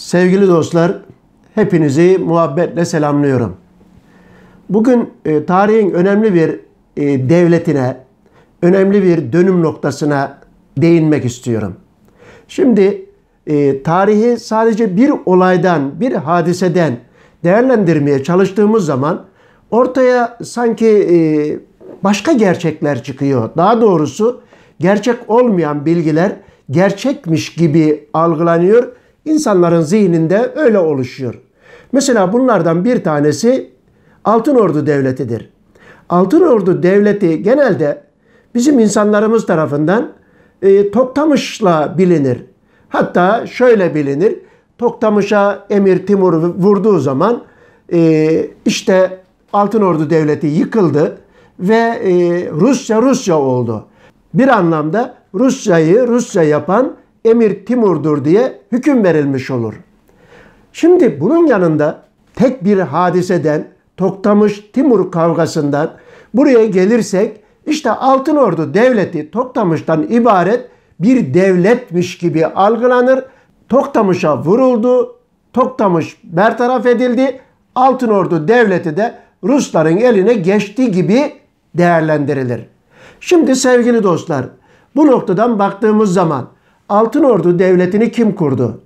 Sevgili dostlar, hepinizi muhabbetle selamlıyorum. Bugün e, tarihin önemli bir e, devletine, önemli bir dönüm noktasına değinmek istiyorum. Şimdi e, tarihi sadece bir olaydan, bir hadiseden değerlendirmeye çalıştığımız zaman ortaya sanki e, başka gerçekler çıkıyor. Daha doğrusu gerçek olmayan bilgiler gerçekmiş gibi algılanıyor insanların zihninde öyle oluşuyor. Mesela bunlardan bir tanesi Altın Ordu Devleti'dir. Altın Ordu Devleti genelde bizim insanlarımız tarafından e, Toktamış'la bilinir. Hatta şöyle bilinir. Toktamış'a Emir Timur vurduğu zaman e, işte Altın Ordu Devleti yıkıldı ve e, Rusya Rusya oldu. Bir anlamda Rusya'yı Rusya yapan Emir Timur'dur diye hüküm verilmiş olur. Şimdi bunun yanında tek bir hadiseden Toktamış Timur kavgasından buraya gelirsek işte Altın Ordu devleti Toktamış'tan ibaret bir devletmiş gibi algılanır. Toktamış'a vuruldu. Toktamış bertaraf edildi. Altın Ordu devleti de Rusların eline geçti gibi değerlendirilir. Şimdi sevgili dostlar bu noktadan baktığımız zaman Altın Ordu devletini kim kurdu?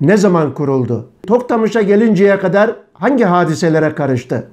Ne zaman kuruldu? Toktamış'a gelinceye kadar hangi hadiselere karıştı?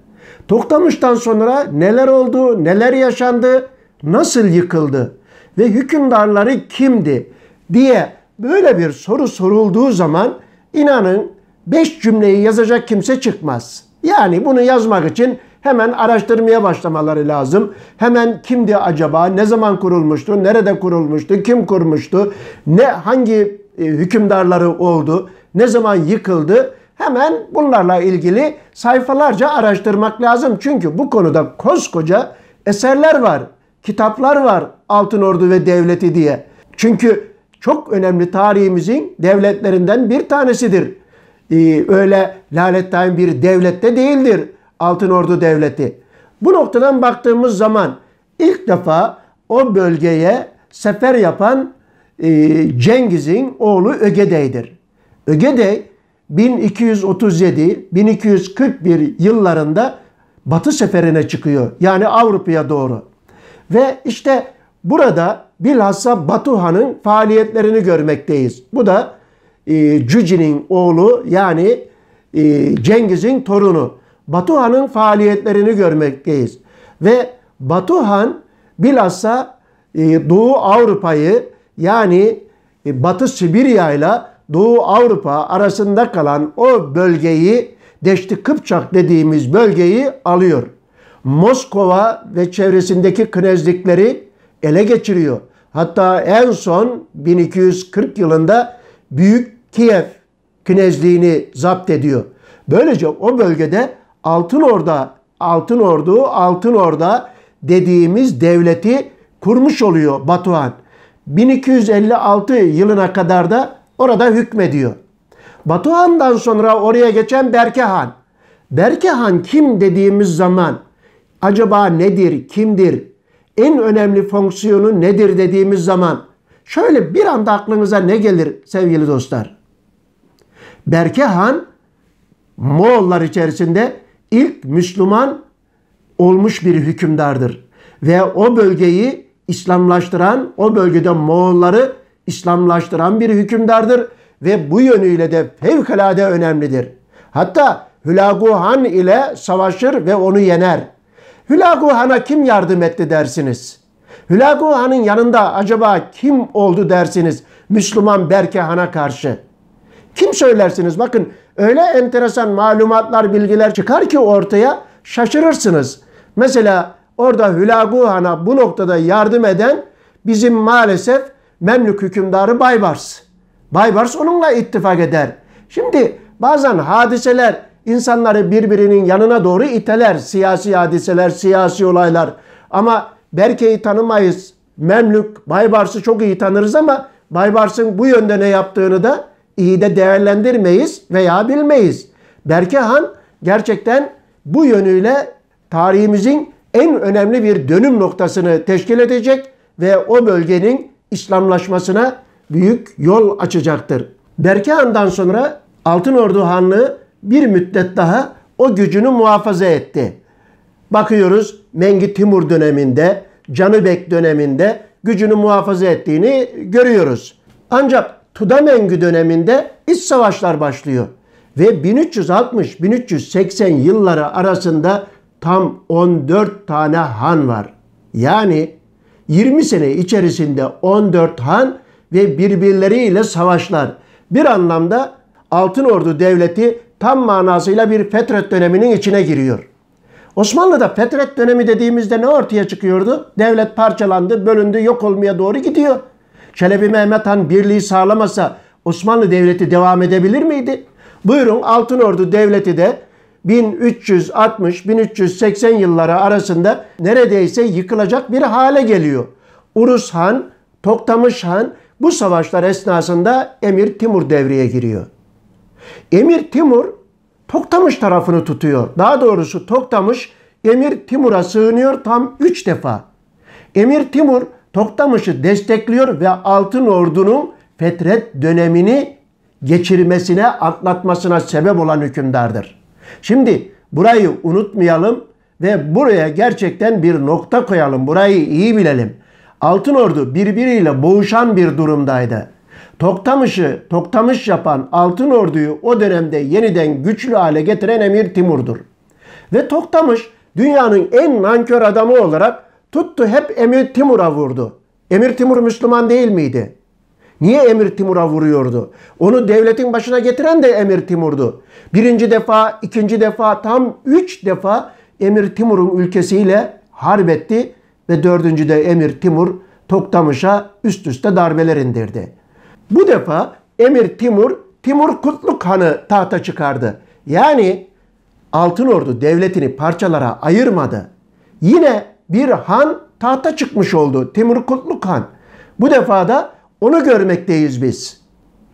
Toktamış'tan sonra neler oldu, neler yaşandı, nasıl yıkıldı ve hükümdarları kimdi diye böyle bir soru sorulduğu zaman inanın 5 cümleyi yazacak kimse çıkmaz. Yani bunu yazmak için Hemen araştırmaya başlamaları lazım. Hemen kimdi acaba? Ne zaman kurulmuştu? Nerede kurulmuştu? Kim kurmuştu? Ne hangi e, hükümdarları oldu? Ne zaman yıkıldı? Hemen bunlarla ilgili sayfalarca araştırmak lazım. Çünkü bu konuda koskoca eserler var, kitaplar var Altın Ordu ve Devleti diye. Çünkü çok önemli tarihimizin devletlerinden bir tanesidir. Ee, öyle lalettayn bir devlette değildir. Altın Ordu Devleti. Bu noktadan baktığımız zaman ilk defa o bölgeye sefer yapan e, Cengiz'in oğlu Ögedey'dir. Ögedey 1237-1241 yıllarında Batı seferine çıkıyor. Yani Avrupa'ya doğru. Ve işte burada bilhassa Batuhan'ın faaliyetlerini görmekteyiz. Bu da e, Cüci'nin oğlu yani e, Cengiz'in torunu. Batuhan'ın faaliyetlerini görmekteyiz. Ve Batuhan bilhassa e, Doğu Avrupa'yı yani e, Batı Sibirya ile Doğu Avrupa arasında kalan o bölgeyi Deşti Kıpçak dediğimiz bölgeyi alıyor. Moskova ve çevresindeki knezlikleri ele geçiriyor. Hatta en son 1240 yılında Büyük Kiev Knezliğini zapt ediyor. Böylece o bölgede Altın Orda, Altın Ordu, Altın Orda dediğimiz devleti kurmuş oluyor Batuhan. 1256 yılına kadar da orada hükmediyor. Batuhan'dan sonra oraya geçen Berkehan. Berkehan kim dediğimiz zaman acaba nedir, kimdir, en önemli fonksiyonu nedir dediğimiz zaman şöyle bir anda aklınıza ne gelir sevgili dostlar? Berkehan Moğollar içerisinde ilk Müslüman olmuş bir hükümdardır. Ve o bölgeyi İslamlaştıran, o bölgede Moğolları İslamlaştıran bir hükümdardır. Ve bu yönüyle de fevkalade önemlidir. Hatta Hülagu Han ile savaşır ve onu yener. Hülagu Han'a kim yardım etti dersiniz? Hülagu Han'ın yanında acaba kim oldu dersiniz Müslüman Berke Han'a karşı? Kim söylersiniz? Bakın Öyle enteresan malumatlar, bilgiler çıkar ki ortaya şaşırırsınız. Mesela orada Hülagu Han'a bu noktada yardım eden bizim maalesef Memlük hükümdarı Baybars. Baybars onunla ittifak eder. Şimdi bazen hadiseler insanları birbirinin yanına doğru iteler. Siyasi hadiseler, siyasi olaylar. Ama Berke'yi tanımayız. Memlük, Baybars'ı çok iyi tanırız ama Baybars'ın bu yönde ne yaptığını da iyi de değerlendirmeyiz veya bilmeyiz. Berke Han gerçekten bu yönüyle tarihimizin en önemli bir dönüm noktasını teşkil edecek ve o bölgenin İslamlaşmasına büyük yol açacaktır. Berke Han'dan sonra Altın Ordu Hanlığı bir müddet daha o gücünü muhafaza etti. Bakıyoruz Mengi Timur döneminde, Canıbek döneminde gücünü muhafaza ettiğini görüyoruz. Ancak Tudamengü döneminde iç savaşlar başlıyor. Ve 1360-1380 yılları arasında tam 14 tane han var. Yani 20 sene içerisinde 14 han ve birbirleriyle savaşlar. Bir anlamda Altın Ordu Devleti tam manasıyla bir Fetret döneminin içine giriyor. Osmanlı'da Fetret dönemi dediğimizde ne ortaya çıkıyordu? Devlet parçalandı, bölündü, yok olmaya doğru gidiyor. Çelebi Mehmet Han birliği sağlamasa Osmanlı Devleti devam edebilir miydi? Buyurun Altınordu Devleti de 1360-1380 yılları arasında neredeyse yıkılacak bir hale geliyor. Urus Han, Toktamış Han bu savaşlar esnasında Emir Timur devreye giriyor. Emir Timur Toktamış tarafını tutuyor. Daha doğrusu Toktamış Emir Timur'a sığınıyor tam 3 defa. Emir Timur Toktamış'ı destekliyor ve Altın Ordu'nun fetret dönemini geçirmesine, atlatmasına sebep olan hükümdardır. Şimdi burayı unutmayalım ve buraya gerçekten bir nokta koyalım. Burayı iyi bilelim. Altın Ordu birbiriyle boğuşan bir durumdaydı. Toktamış'ı toktamış yapan Altın Ordu'yu o dönemde yeniden güçlü hale getiren Emir Timur'dur. Ve Toktamış dünyanın en nankör adamı olarak Tuttu hep Emir Timur'a vurdu. Emir Timur Müslüman değil miydi? Niye Emir Timur'a vuruyordu? Onu devletin başına getiren de Emir Timur'du. Birinci defa, ikinci defa, tam üç defa Emir Timur'un ülkesiyle harp etti ve dördüncü de Emir Timur Toktamış'a üst üste darbeler indirdi. Bu defa Emir Timur, Timur Kutluk Han'ı tahta çıkardı. Yani Altın Ordu devletini parçalara ayırmadı. Yine bir han tahta çıkmış oldu. Timur Kutluk Han. Bu defa da onu görmekteyiz biz.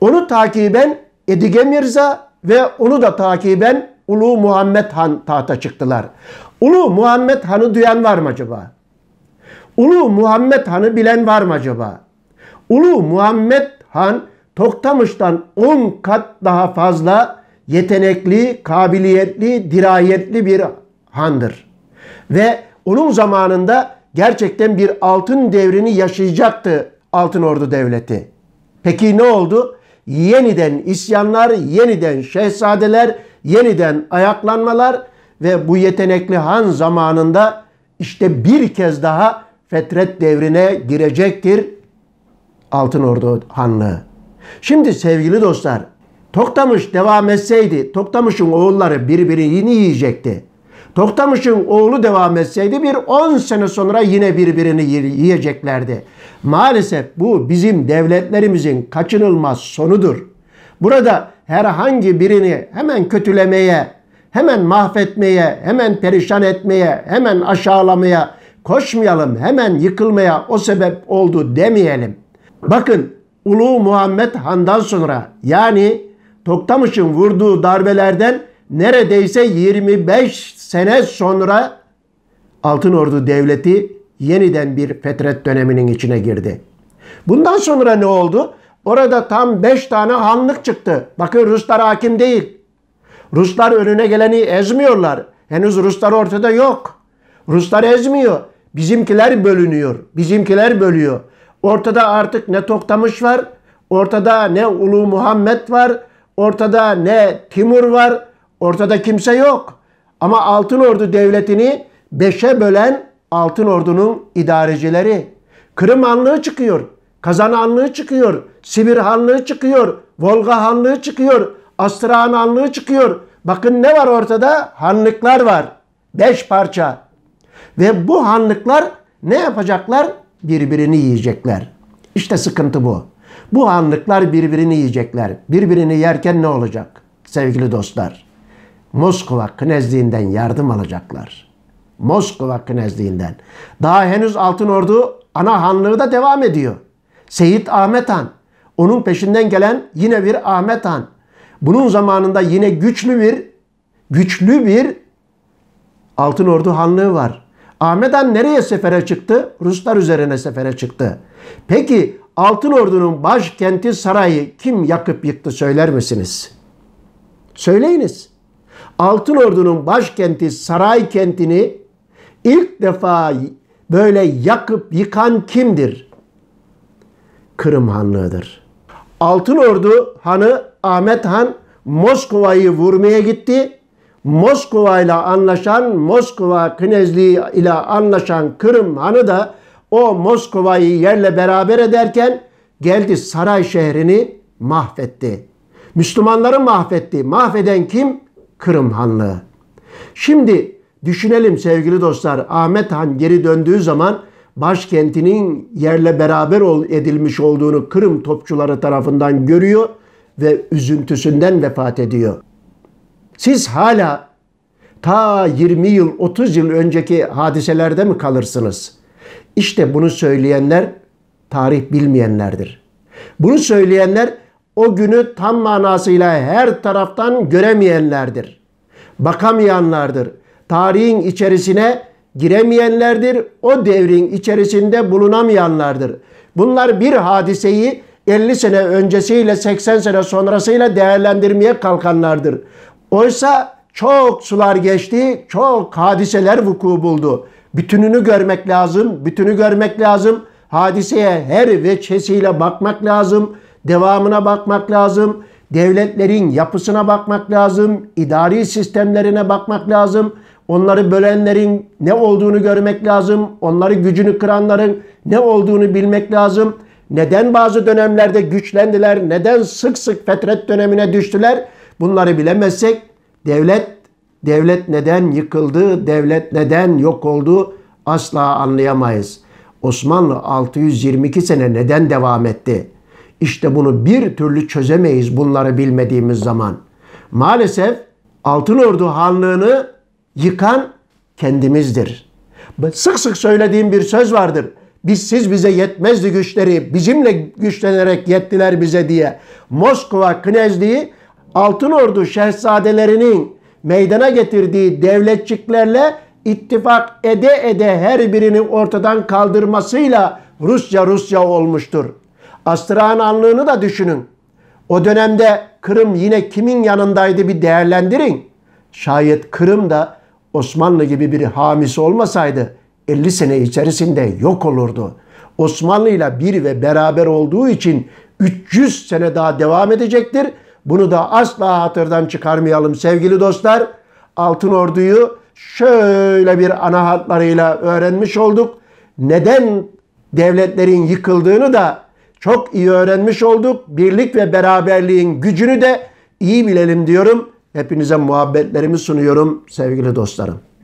Onu takiben Edige Mirza ve onu da takiben Ulu Muhammed Han tahta çıktılar. Ulu Muhammed Han'ı duyan var mı acaba? Ulu Muhammed Han'ı bilen var mı acaba? Ulu Muhammed Han Toktamış'tan 10 kat daha fazla yetenekli, kabiliyetli, dirayetli bir handır. Ve onun zamanında gerçekten bir altın devrini yaşayacaktı Altın Ordu Devleti. Peki ne oldu? Yeniden isyanlar, yeniden şehzadeler, yeniden ayaklanmalar ve bu yetenekli han zamanında işte bir kez daha fetret devrine girecektir Altın Ordu Hanlığı. Şimdi sevgili dostlar, Toktamış devam etseydi Toktamış'ın oğulları birbirini yiyecekti. Toktamış'ın oğlu devam etseydi bir 10 sene sonra yine birbirini yiyeceklerdi. Maalesef bu bizim devletlerimizin kaçınılmaz sonudur. Burada herhangi birini hemen kötülemeye, hemen mahvetmeye, hemen perişan etmeye, hemen aşağılamaya koşmayalım, hemen yıkılmaya o sebep oldu demeyelim. Bakın Ulu Muhammed Han'dan sonra yani Toktamış'ın vurduğu darbelerden neredeyse 25 sene sonra Altın Ordu Devleti yeniden bir fetret döneminin içine girdi. Bundan sonra ne oldu? Orada tam 5 tane hanlık çıktı. Bakın Ruslar hakim değil. Ruslar önüne geleni ezmiyorlar. Henüz Ruslar ortada yok. Ruslar ezmiyor. Bizimkiler bölünüyor. Bizimkiler bölüyor. Ortada artık ne Toktamış var, ortada ne Ulu Muhammed var, ortada ne Timur var, Ortada kimse yok. Ama Altın Ordu devletini beşe bölen Altın Ordu'nun idarecileri. Kırım Hanlığı çıkıyor. Kazan Hanlığı çıkıyor. Sibir Hanlığı çıkıyor. Volga Hanlığı çıkıyor. Astrahan Hanlığı çıkıyor. Bakın ne var ortada? Hanlıklar var. Beş parça. Ve bu hanlıklar ne yapacaklar? Birbirini yiyecekler. İşte sıkıntı bu. Bu hanlıklar birbirini yiyecekler. Birbirini yerken ne olacak? Sevgili dostlar. Moskova Knezliğinden yardım alacaklar. Moskova Knezliğinden. Daha henüz Altın Ordu ana hanlığı da devam ediyor. Seyit Ahmet Han. Onun peşinden gelen yine bir Ahmet Han. Bunun zamanında yine güçlü bir güçlü bir Altın Ordu Hanlığı var. Ahmet Han nereye sefere çıktı? Ruslar üzerine sefere çıktı. Peki Altın Ordu'nun başkenti sarayı kim yakıp yıktı söyler misiniz? Söyleyiniz. Altın Ordunun başkenti Saray kentini ilk defa böyle yakıp yıkan kimdir? Kırım Hanlığı'dır. Altın Ordu Hanı Ahmet Han Moskova'yı vurmaya gitti. Moskova ile anlaşan, Moskova Knezliği ile anlaşan Kırım Hanı da o Moskova'yı yerle beraber ederken geldi saray şehrini mahvetti. Müslümanları mahvetti. Mahveden kim? Kırım Hanlığı. Şimdi düşünelim sevgili dostlar Ahmet Han geri döndüğü zaman başkentinin yerle beraber edilmiş olduğunu Kırım topçuları tarafından görüyor ve üzüntüsünden vefat ediyor. Siz hala ta 20 yıl 30 yıl önceki hadiselerde mi kalırsınız? İşte bunu söyleyenler tarih bilmeyenlerdir. Bunu söyleyenler o günü tam manasıyla her taraftan göremeyenlerdir. Bakamayanlardır. Tarihin içerisine giremeyenlerdir. O devrin içerisinde bulunamayanlardır. Bunlar bir hadiseyi 50 sene öncesiyle 80 sene sonrasıyla değerlendirmeye kalkanlardır. Oysa çok sular geçti, çok hadiseler vuku buldu. Bütününü görmek lazım, bütünü görmek lazım. Hadiseye her veçhesiyle bakmak lazım devamına bakmak lazım. Devletlerin yapısına bakmak lazım. idari sistemlerine bakmak lazım. Onları bölenlerin ne olduğunu görmek lazım. Onları gücünü kıranların ne olduğunu bilmek lazım. Neden bazı dönemlerde güçlendiler? Neden sık sık fetret dönemine düştüler? Bunları bilemezsek devlet, devlet neden yıkıldı, devlet neden yok oldu asla anlayamayız. Osmanlı 622 sene neden devam etti? İşte bunu bir türlü çözemeyiz bunları bilmediğimiz zaman. Maalesef Altın Ordu Hanlığı'nı yıkan kendimizdir. Sık sık söylediğim bir söz vardır. Biz siz bize yetmezdi güçleri, bizimle güçlenerek yettiler bize diye. Moskova Knezliği Altın Ordu şehzadelerinin meydana getirdiği devletçiklerle ittifak ede ede her birini ortadan kaldırmasıyla Rusya Rusya olmuştur anlığını da düşünün. O dönemde Kırım yine kimin yanındaydı bir değerlendirin. Şayet Kırım da Osmanlı gibi bir hamisi olmasaydı 50 sene içerisinde yok olurdu. Osmanlı ile bir ve beraber olduğu için 300 sene daha devam edecektir. Bunu da asla hatırdan çıkarmayalım sevgili dostlar. Altın Ordu'yu şöyle bir ana hatlarıyla öğrenmiş olduk. Neden devletlerin yıkıldığını da çok iyi öğrenmiş olduk. Birlik ve beraberliğin gücünü de iyi bilelim diyorum. Hepinize muhabbetlerimi sunuyorum sevgili dostlarım.